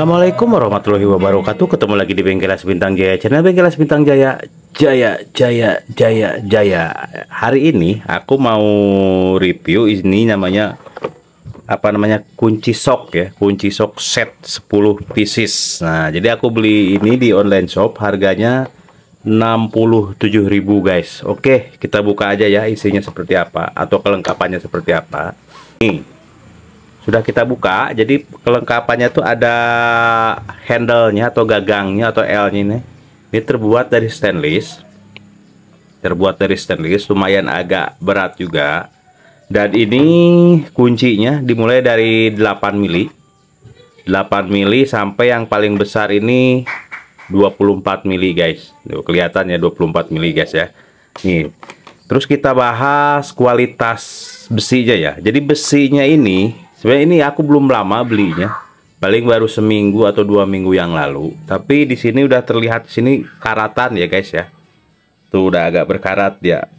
Assalamualaikum warahmatullahi wabarakatuh Ketemu lagi di Bengkel As Bintang Jaya Channel Bengkel As Bintang Jaya Jaya, Jaya, Jaya, Jaya Hari ini aku mau review Ini namanya Apa namanya kunci sok ya Kunci sok set 10 pieces Nah jadi aku beli ini di online shop Harganya 67.000 guys Oke kita buka aja ya isinya seperti apa Atau kelengkapannya seperti apa Nih sudah kita buka jadi kelengkapannya tuh ada handle-nya atau gagangnya atau L-nya ini ini terbuat dari stainless terbuat dari stainless lumayan agak berat juga dan ini kuncinya dimulai dari 8 mili 8 mili sampai yang paling besar ini 24 mili guys Tuh, kelihatannya 24 mili guys ya nih terus kita bahas kualitas besinya ya jadi besinya ini Sebenarnya ini aku belum lama belinya, paling baru seminggu atau dua minggu yang lalu. Tapi di sini udah terlihat sini karatan ya guys ya, tuh udah agak berkarat ya.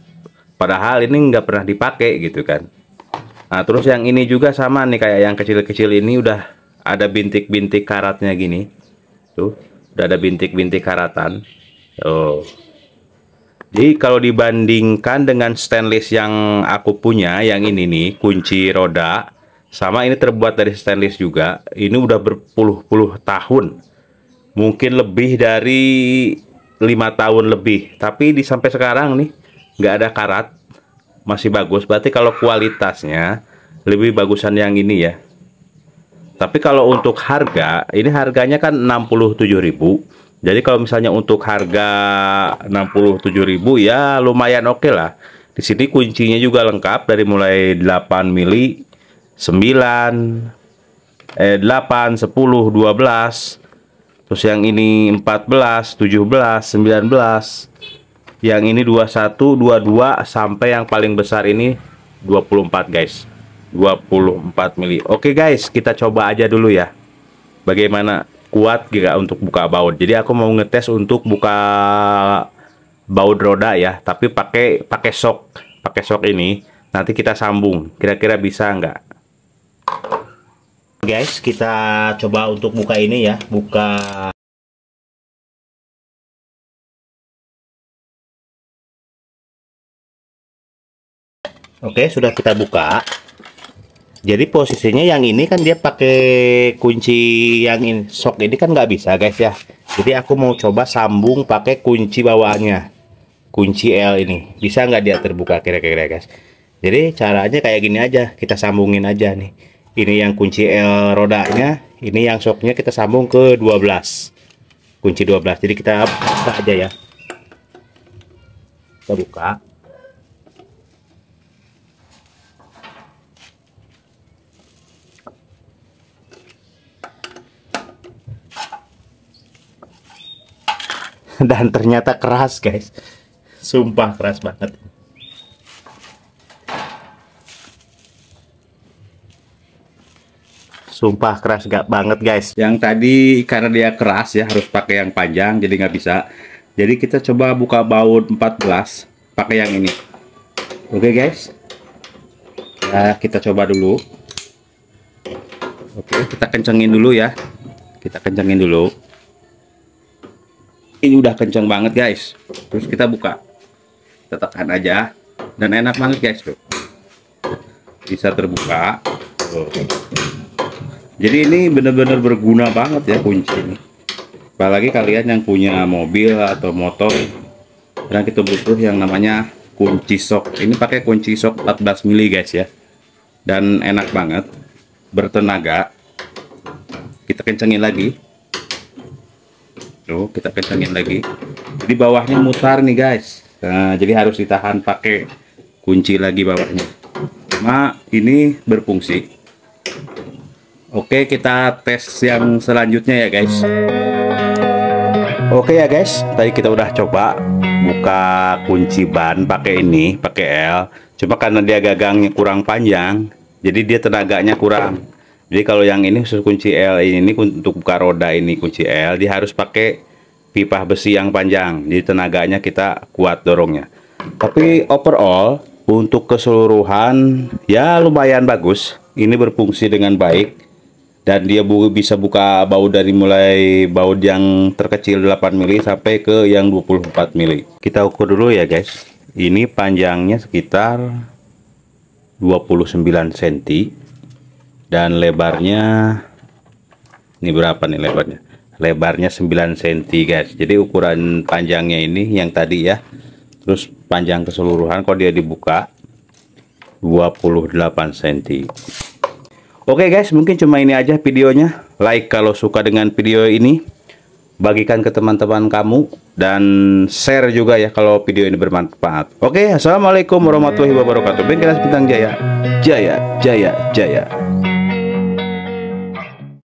Padahal ini nggak pernah dipakai gitu kan. Nah terus yang ini juga sama nih kayak yang kecil-kecil ini udah ada bintik-bintik karatnya gini, tuh udah ada bintik-bintik karatan. Oh. Jadi kalau dibandingkan dengan stainless yang aku punya, yang ini nih kunci roda, sama ini terbuat dari stainless juga. Ini udah berpuluh-puluh tahun. Mungkin lebih dari lima tahun lebih. Tapi di sampai sekarang nih nggak ada karat. Masih bagus. Berarti kalau kualitasnya lebih bagusan yang ini ya. Tapi kalau untuk harga, ini harganya kan 67.000. Jadi kalau misalnya untuk harga 67.000 ya lumayan oke okay lah. Di sini kuncinya juga lengkap dari mulai 8 mili 9 eh 8 10 12 terus yang ini 14 17 19 yang ini 21 22 sampai yang paling besar ini 24 guys 24 mili Oke okay guys kita coba aja dulu ya Bagaimana kuat juga untuk buka baut Jadi aku mau ngetes untuk buka baut roda ya Tapi pakai pakai sok pakai sok ini nanti kita sambung kira-kira bisa enggak guys kita coba untuk buka ini ya buka oke sudah kita buka jadi posisinya yang ini kan dia pakai kunci yang ini sok ini kan nggak bisa guys ya jadi aku mau coba sambung pakai kunci bawaannya kunci L ini bisa nggak dia terbuka kira-kira guys jadi caranya kayak gini aja kita sambungin aja nih ini yang kunci L rodanya ini yang soknya kita sambung ke 12 kunci 12 jadi kita buka aja ya kita buka dan ternyata keras guys sumpah keras banget Sumpah keras gak banget guys. Yang tadi karena dia keras ya harus pakai yang panjang jadi nggak bisa. Jadi kita coba buka baut 14 pakai yang ini. Oke okay, guys. Nah, kita coba dulu. Oke, okay, kita kencengin dulu ya. Kita kencengin dulu. Ini udah kenceng banget guys. Terus kita buka. Kita tekan aja dan enak banget guys Bisa terbuka jadi ini benar-benar berguna banget ya kunci ini apalagi kalian yang punya mobil atau motor dan kita butuh yang namanya kunci sok ini pakai kunci sok 14 mili guys ya dan enak banget bertenaga kita kencengin lagi tuh kita kencengin lagi Di bawahnya mutar nih guys nah, jadi harus ditahan pakai kunci lagi bawahnya nah ini berfungsi Oke, kita tes yang selanjutnya ya, guys. Oke ya, guys. Tadi kita udah coba buka kunci ban pakai ini, pakai L. Cuma karena dia gagangnya kurang panjang, jadi dia tenaganya kurang. Jadi kalau yang ini khusus kunci L ini, ini untuk buka roda ini kunci L, dia harus pakai pipa besi yang panjang. Jadi tenaganya kita kuat dorongnya. Tapi overall untuk keseluruhan ya lumayan bagus. Ini berfungsi dengan baik dan dia bu bisa buka baut dari mulai baut yang terkecil 8 mili sampai ke yang 24 mili kita ukur dulu ya guys ini panjangnya sekitar 29 cm dan lebarnya ini berapa nih lebarnya lebarnya 9 cm guys jadi ukuran panjangnya ini yang tadi ya terus panjang keseluruhan kalau dia dibuka 28 cm Oke guys, mungkin cuma ini aja videonya. Like kalau suka dengan video ini. Bagikan ke teman-teman kamu. Dan share juga ya kalau video ini bermanfaat. Oke, Assalamualaikum warahmatullahi wabarakatuh. Bengkelas Bintang Jaya. Jaya, Jaya, Jaya.